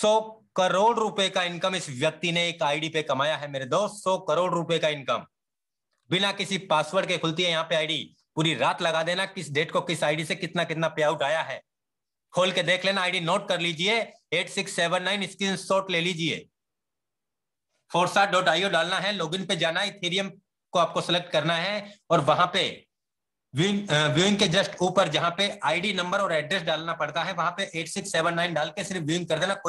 सौ करोड़ रुपए का इनकम इस व्यक्ति ने एक आईडी पे कमाया है मेरे दोस्त सौ करोड़ रुपए का इनकम बिना किसी पासवर्ड के खुलती है यहाँ पे आईडी पूरी रात लगा देना किस डेट को किस आईडी से कितना कितना पे आउट आया है खोल के देख लेना आईडी नोट कर लीजिए eight six seven nine screenshot ले लीजिए फोरसा डॉट आईओ डालना है इन पे जाना है इथेरियम को आपको सेलेक्ट करना है और वहां पे व्यूइंग व्यूइंग के जस्ट ऊपर जहां पे आईडी नंबर और एड्रेस डालना पड़ता है वहां पे एट सिक्स सेवन नाइन डाल के सिर्फ व्यूइंग कर देना